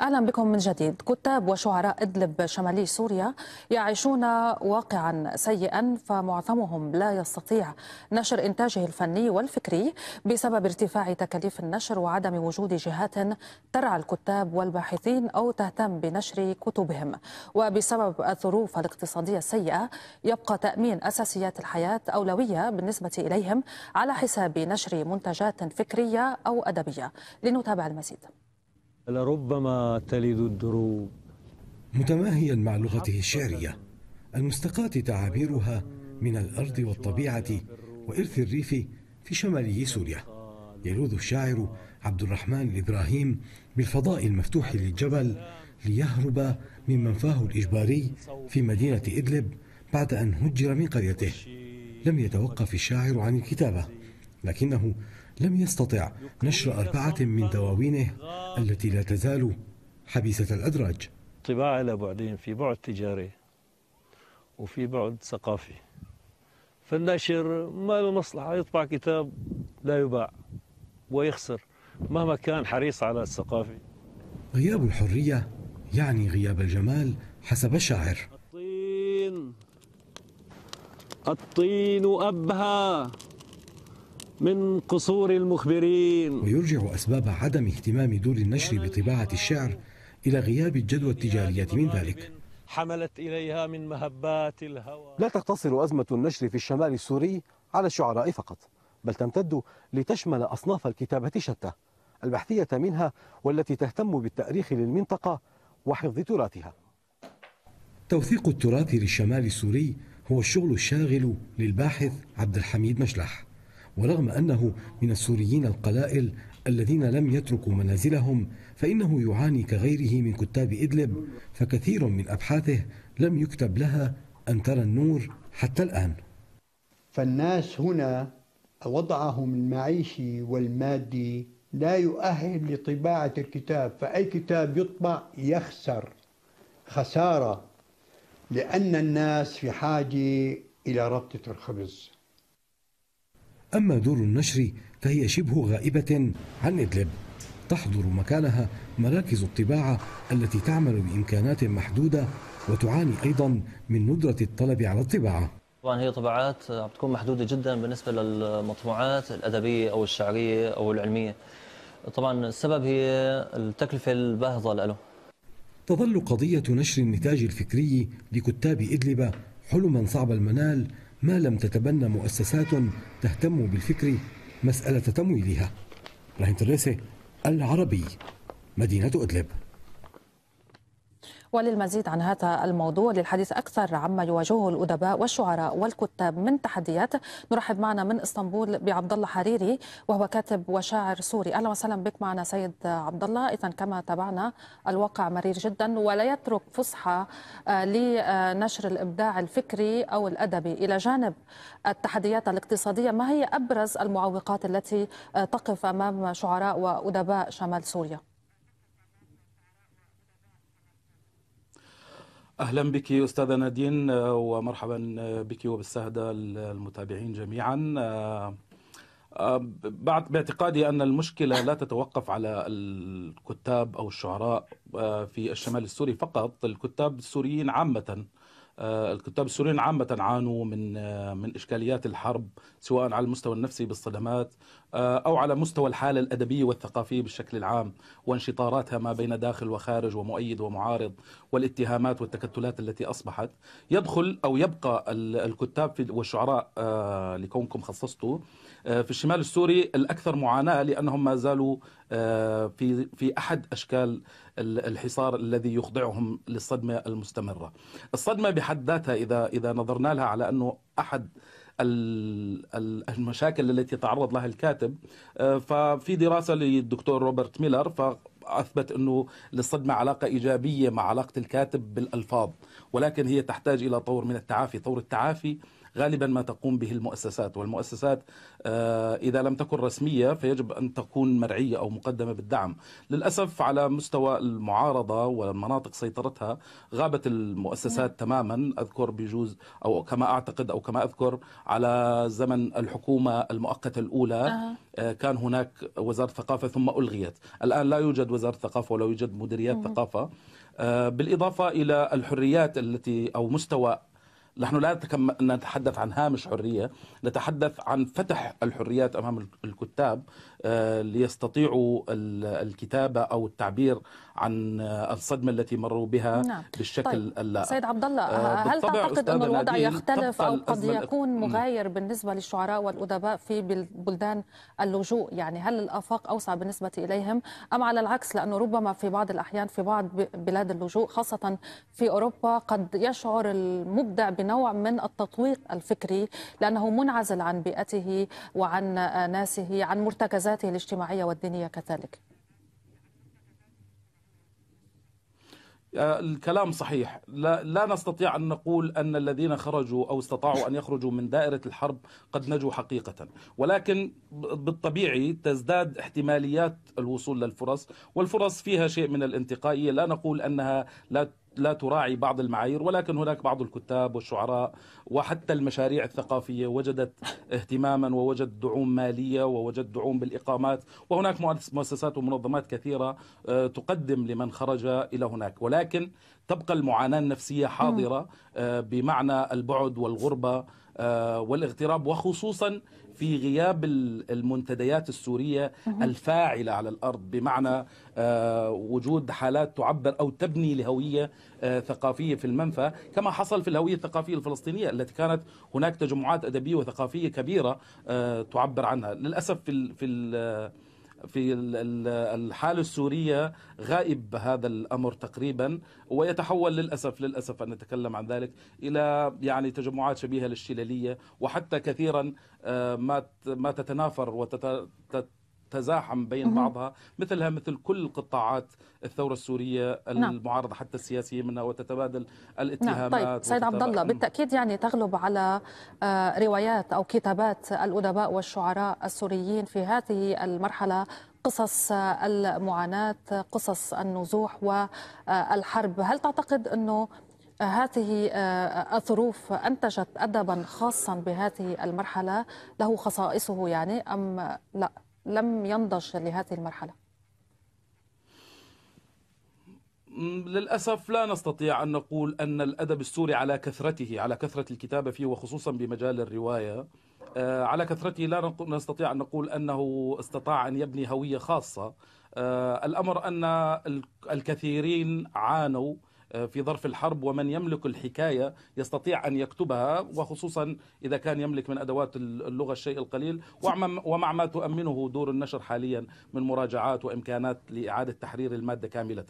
أهلا بكم من جديد كتاب وشعراء إدلب شمالي سوريا يعيشون واقعا سيئا فمعظمهم لا يستطيع نشر إنتاجه الفني والفكري بسبب ارتفاع تكاليف النشر وعدم وجود جهات ترعى الكتاب والباحثين أو تهتم بنشر كتبهم وبسبب الظروف الاقتصادية السيئة يبقى تأمين أساسيات الحياة أولوية بالنسبة إليهم على حساب نشر منتجات فكرية أو أدبية لنتابع المزيد لربما تلد الدروب متماهيا مع لغته الشعرية المستقاة تعابيرها من الأرض والطبيعة وإرث الريف في شمالي سوريا يلوذ الشاعر عبد الرحمن الإبراهيم بالفضاء المفتوح للجبل ليهرب من منفاه الإجباري في مدينة إدلب بعد أن هجر من قريته لم يتوقف الشاعر عن الكتابة لكنه لم يستطع نشر أربعة من دواوينه التي لا تزال حبيسة الأدراج طباعة على بعدين في بعد تجاري وفي بعد ثقافي فالناشر ما له مصلحة يطبع كتاب لا يباع ويخسر مهما كان حريص على الثقافة غياب الحرية يعني غياب الجمال حسب الشاعر الطين الطين أبهى من قصور المخبرين ويرجع أسباب عدم اهتمام دور النشر بطباعة الشعر إلى غياب الجدوى التجارية من ذلك حملت إليها من مهبات الهوى لا تقتصر أزمة النشر في الشمال السوري على الشعراء فقط بل تمتد لتشمل أصناف الكتابة شتى البحثية منها والتي تهتم بالتأريخ للمنطقة وحفظ تراثها توثيق التراث للشمال السوري هو الشغل الشاغل للباحث عبد الحميد مشلح ورغم أنه من السوريين القلائل الذين لم يتركوا منازلهم فإنه يعاني كغيره من كتاب إدلب فكثير من أبحاثه لم يكتب لها أن ترى النور حتى الآن فالناس هنا وضعهم المعيشي والمادي لا يؤهل لطباعة الكتاب فأي كتاب يطبع يخسر خسارة لأن الناس في حاجة إلى ربطة الخبز أما دور النشر فهي شبه غائبة عن إدلب تحضر مكانها مراكز الطباعة التي تعمل بإمكانات محدودة وتعاني أيضا من ندرة الطلب على الطباعة طبعا هي طباعات عم تكون محدودة جدا بالنسبة للمطبوعات الأدبية أو الشعرية أو العلمية طبعا السبب هي التكلفة الباهظة له تظل قضية نشر النتاج الفكري لكتاب إدلب حلما صعب المنال ما لم تتبنى مؤسسات تهتم بالفكر مسألة تمويلها راهن الراسي العربي مدينة إدلب وللمزيد عن هذا الموضوع للحديث أكثر عما يواجهه الأدباء والشعراء والكتاب من تحديات نرحب معنا من اسطنبول بعبد الله حريري وهو كاتب وشاعر سوري أهلا وسهلا بك معنا سيد عبد الله إذا كما تابعنا الواقع مرير جدا ولا يترك فسحة آه، لنشر الإبداع الفكري أو الأدبي إلى جانب التحديات الاقتصادية ما هي أبرز المعوقات التي آه، تقف أمام شعراء وأدباء شمال سوريا؟ أهلا بك أستاذة نادين آه، ومرحبا آه، بك وبالسادة المتابعين جميعا آه، بعد باعتقادي أن المشكلة لا تتوقف على الكتاب أو الشعراء في الشمال السوري فقط الكتاب السوريين عامة آه، الكتاب السوريين عامة عانوا من آه، من إشكاليات الحرب سواء على المستوى النفسي بالصدمات آه، أو على مستوى الحالة الأدبية والثقافية بالشكل العام وانشطاراتها ما بين داخل وخارج ومؤيد ومعارض والاتهامات والتكتلات التي أصبحت يدخل أو يبقى الكتاب والشعراء لكونكم خصصتوا في الشمال السوري الأكثر معاناة لأنهم ما زالوا في في أحد أشكال الحصار الذي يخضعهم للصدمه المستمره. الصدمه بحد ذاتها اذا اذا نظرنا لها على انه احد المشاكل التي يتعرض لها الكاتب آه، ففي دراسه للدكتور روبرت ميلر ف اثبت انه للصدمه علاقه ايجابيه مع علاقه الكاتب بالالفاظ ولكن هي تحتاج الى طور من التعافي طور التعافي غالبا ما تقوم به المؤسسات والمؤسسات آه، إذا لم تكن رسمية فيجب أن تكون مرعية أو مقدمة بالدعم للأسف على مستوى المعارضة والمناطق سيطرتها غابت المؤسسات نعم. تماما أذكر بجوز أو كما أعتقد أو كما أذكر على زمن الحكومة المؤقتة الأولى آه، كان هناك وزارة ثقافة ثم ألغيت الآن لا يوجد وزارة ثقافة ولا يوجد مديريات ثقافة آه، بالإضافة إلى الحريات التي أو مستوى نحن لا نتحدث عن هامش حرية نتحدث عن فتح الحريات أمام الكتاب ليستطيعوا الكتابه او التعبير عن الصدمه التي مروا بها نعم. بالشكل طيب. اللاء سيد عبد الله آه، هل تعتقد ان الوضع يختلف او قد يكون مغاير بالنسبه للشعراء والادباء في بلدان اللجوء يعني هل الافاق اوسع بالنسبه اليهم ام على العكس لانه ربما في بعض الاحيان في بعض بلاد اللجوء خاصه في اوروبا قد يشعر المبدع بنوع من التطويق الفكري لانه منعزل عن بيئته وعن آه، ناسه عن مرتكزاته ومحفوظاته الاجتماعية والدينية كذلك آه، الكلام صحيح لا, لا نستطيع أن نقول أن الذين خرجوا أو استطاعوا أن يخرجوا من دائرة الحرب قد نجوا حقيقة ولكن بالطبيعي تزداد احتماليات الوصول للفرص والفرص فيها شيء من الانتقائية لا نقول أنها لا لا تراعي بعض المعايير ولكن هناك بعض الكتاب والشعراء وحتى المشاريع الثقافية وجدت اهتماما ووجدت دعوم مالية ووجدت دعوم بالإقامات وهناك مؤسسات ومنظمات كثيرة آه، تقدم لمن خرج إلى هناك ولكن تبقى المعاناة النفسية حاضرة آه، بمعنى البعد والغربة آه، والاغتراب وخصوصا في غياب المنتديات السورية الفاعلة على الأرض بمعنى آه، وجود حالات تعبر أو تبني لهوية آه، ثقافية في المنفى كما حصل في الهوية الثقافية الفلسطينية التي كانت هناك تجمعات أدبية وثقافية كبيرة تعبر عنها للأسف في, في في الحالة السورية غائب هذا الأمر تقريبا ويتحول للأسف للأسف أن نتكلم عن ذلك إلى يعني تجمعات شبيهة للشلالية وحتى كثيرا آه، ما تتنافر وتت تزاحم بين بعضها مثلها مثل كل قطاعات الثوره السوريه نعم. المعارضه حتى السياسيه منها وتتبادل الاتهامات نعم. طيب سيد عبد الله بالتاكيد يعني تغلب على آه، روايات او كتابات الادباء والشعراء السوريين في هذه المرحله قصص آه، المعاناه قصص النزوح والحرب آه، هل تعتقد انه هذه الظروف انتجت ادبا خاصا بهذه المرحله له خصائصه يعني ام لا لم ينضج لهذه المرحلة للأسف لا نستطيع أن نقول أن الأدب السوري على كثرته على كثرة الكتابة فيه وخصوصا بمجال الرواية آه، على كثرته لا نستطيع أن نقول أنه استطاع أن يبني هوية خاصة آه، الأمر أن الكثيرين عانوا آه، في ظرف الحرب ومن يملك الحكاية يستطيع أن يكتبها وخصوصا إذا كان يملك من أدوات اللغة الشيء القليل ومع ما تؤمنه دور النشر حاليا من مراجعات وإمكانات لإعادة تحرير المادة كاملة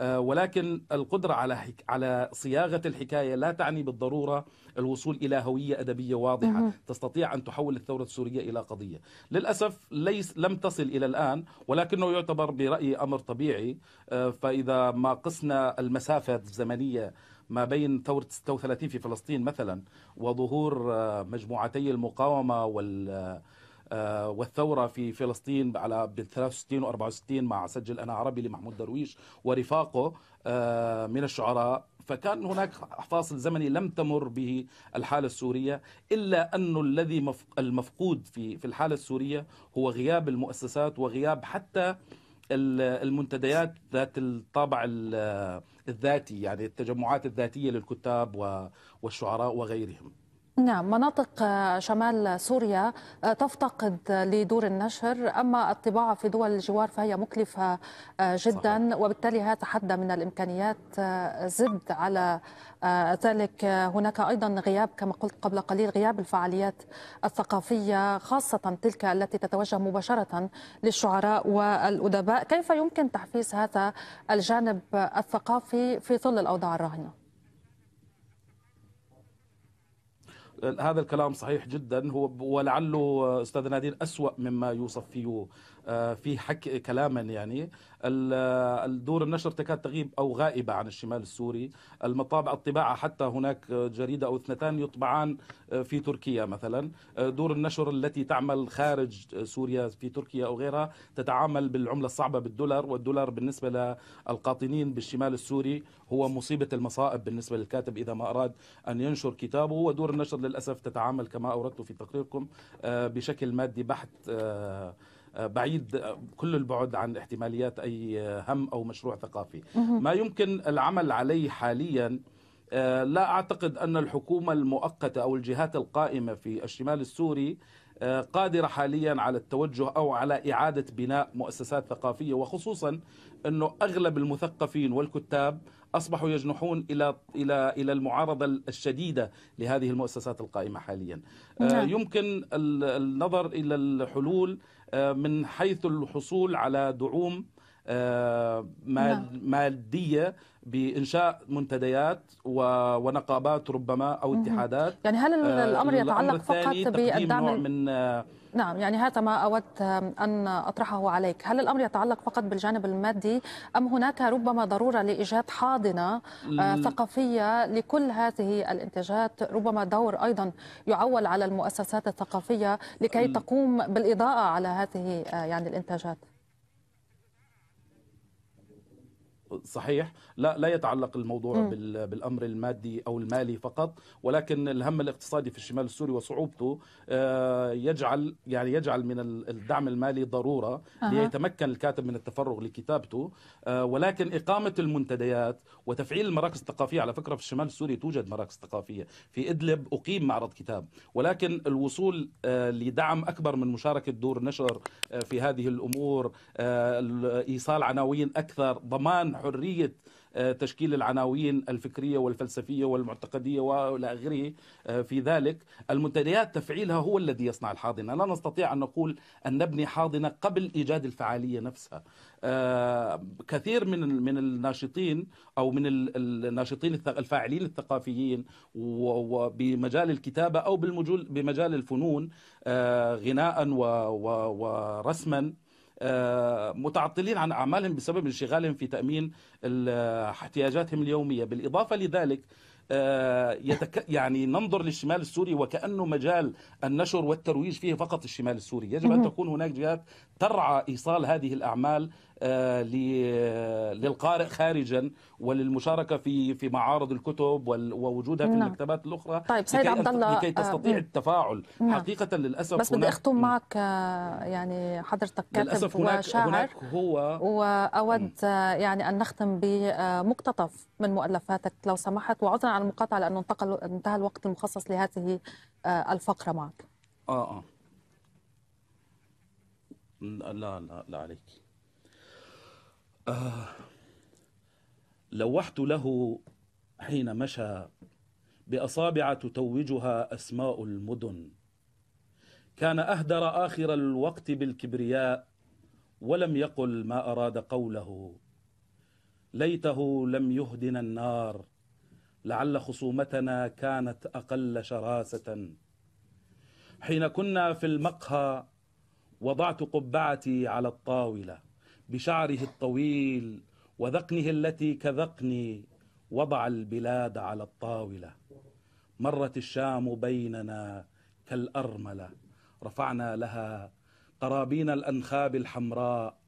آه، ولكن القدرة على على صياغة الحكاية لا تعني بالضرورة الوصول إلى هوية أدبية واضحة تستطيع أن تحول الثورة السورية إلى قضية للأسف ليس لم تصل إلى الآن ولكنه يعتبر برأيي أمر طبيعي آه، فإذا ما قسنا المسافة الزمنية ما بين ثورة 36 في فلسطين مثلا وظهور آه، مجموعتي المقاومة وال آه، والثورة في فلسطين على ب 63 و 64 مع سجل أنا عربي لمحمود درويش ورفاقه آه، من الشعراء فكان هناك فاصل زمني لم تمر به الحالة السورية إلا أن الذي المفقود في في الحالة السورية هو غياب المؤسسات وغياب حتى المنتديات ذات الطابع الذاتي يعني التجمعات الذاتية للكتاب والشعراء وغيرهم نعم مناطق آه، شمال سوريا آه، تفتقد لدور النشر أما الطباعة في دول الجوار فهي مكلفة آه، جدا صحيح. وبالتالي هذا حد من الإمكانيات زد على ذلك هناك أيضا غياب كما قلت قبل قليل غياب الفعاليات الثقافية خاصة تلك التي تتوجه مباشرة للشعراء والأدباء كيف يمكن تحفيز هذا الجانب الثقافي في ظل الأوضاع الراهنة؟ هذا الكلام صحيح جدا هو ولعله استاذ نادين أسوأ مما يوصف فيه آه، في حك كلاما يعني الدور النشر تكاد تغيب او غائبه عن الشمال السوري المطابع الطباعه حتى هناك جريده او اثنتان يطبعان آه، في تركيا مثلا آه، دور النشر التي تعمل خارج سوريا في تركيا او غيرها تتعامل بالعمله الصعبه بالدولار والدولار بالنسبه للقاطنين بالشمال السوري هو مصيبه المصائب بالنسبه للكاتب اذا ما اراد ان ينشر كتابه ودور النشر للاسف تتعامل كما اوردت في تقريركم بشكل مادي بحت آه، بعيد آه، كل البعد عن احتماليات أي آه، هم أو مشروع ثقافي ما يمكن العمل عليه حالياً لا أعتقد أن الحكومة المؤقتة أو الجهات القائمة في الشمال السوري قادرة حاليا على التوجه أو على إعادة بناء مؤسسات ثقافية وخصوصا أنه أغلب المثقفين والكتاب أصبحوا يجنحون إلى إلى إلى المعارضة الشديدة لهذه المؤسسات القائمة حاليا آه، نعم. يمكن النظر إلى الحلول آه، من حيث الحصول على دعوم آه، نعم. ماديه بانشاء منتديات ونقابات ربما او اتحادات يعني هل آه، الامر يتعلق فقط بالدعم من آه، نعم يعني هذا ما أود أن أطرحه عليك هل الأمر يتعلق فقط بالجانب المادي أم هناك ربما ضرورة لإيجاد حاضنة ثقافية لكل هذه الانتاجات ربما دور أيضا يعول على المؤسسات الثقافية لكي تقوم بالإضاءة على هذه يعني الانتاجات صحيح لا لا يتعلق الموضوع م. بالامر المادي او المالي فقط ولكن الهم الاقتصادي في الشمال السوري وصعوبته آه، يجعل يعني يجعل من الدعم المالي ضروره ليتمكن الكاتب من التفرغ لكتابته آه، ولكن اقامه المنتديات وتفعيل المراكز الثقافيه على فكره في الشمال السوري توجد مراكز ثقافيه في ادلب اقيم معرض كتاب ولكن الوصول آه، لدعم اكبر من مشاركه دور نشر في هذه الامور ايصال عناوين اكثر ضمان حريه آه، تشكيل العناوين الفكريه والفلسفيه والمعتقديه والى اخره آه، في ذلك المنتديات تفعيلها هو الذي يصنع الحاضنه لا نستطيع ان نقول ان نبني حاضنه قبل ايجاد الفعاليه نفسها آه، كثير من من الناشطين او من الناشطين الفاعلين الثقافيين وبمجال الكتابه او بمجال الفنون غناء ورسما آه، متعطلين عن أعمالهم بسبب انشغالهم في تأمين احتياجاتهم اليومية بالإضافة لذلك آه، يتك... يعني ننظر للشمال السوري وكأنه مجال النشر والترويج فيه فقط الشمال السوري يجب أن تكون هناك جهات ترعى إيصال هذه الأعمال آه، آه، للقارئ خارجا وللمشاركه في في معارض الكتب ووجودها في نعم. المكتبات الاخرى طيب سيد عبد الله لكي آه، تستطيع التفاعل نعم. حقيقه للاسف بس بدي اختم معك يعني حضرتك كاتب وشاعر هناك هو واود يعني ان نختم بمقتطف من مؤلفاتك لو سمحت وعذرا عن المقاطعه لانه انتقل انتهى الوقت المخصص لهذه الفقره معك اه اه لا لا لا عليك آه لوحت له حين مشى بأصابع تتوجها أسماء المدن كان أهدر آخر الوقت بالكبرياء ولم يقل ما أراد قوله ليته لم يهدنا النار لعل خصومتنا كانت أقل شراسة حين كنا في المقهى وضعت قبعتي على الطاوله بشعره الطويل وذقنه التي كذقني وضع البلاد على الطاولة مرت الشام بيننا كالأرملة رفعنا لها قرابين الأنخاب الحمراء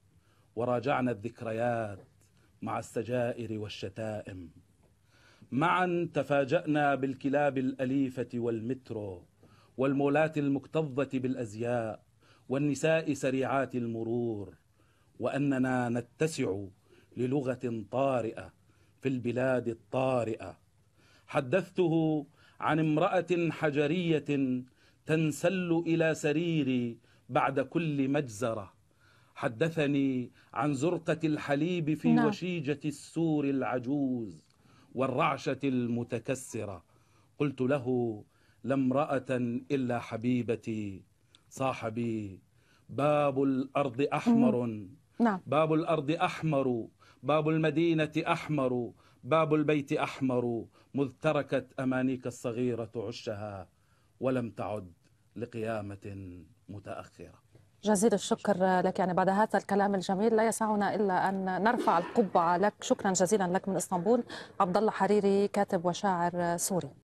وراجعنا الذكريات مع السجائر والشتائم معا تفاجأنا بالكلاب الأليفة والمترو والمولات المكتظة بالأزياء والنساء سريعات المرور واننا نتسع للغه طارئه في البلاد الطارئه حدثته عن امراه حجريه تنسل الى سريري بعد كل مجزره حدثني عن زرقه الحليب في نعم. وشيجه السور العجوز والرعشه المتكسره قلت له لا امراه الا حبيبتي صاحبي باب الارض احمر نعم. باب الأرض أحمر باب المدينة أحمر باب البيت أحمر مذ تركت أمانيك الصغيرة عشها ولم تعد لقيامة متأخرة جزيل الشكر لك يعني بعد هذا الكلام الجميل لا يسعنا الا ان نرفع القبعه لك شكرا جزيلا لك من اسطنبول عبد الله حريري كاتب وشاعر سوري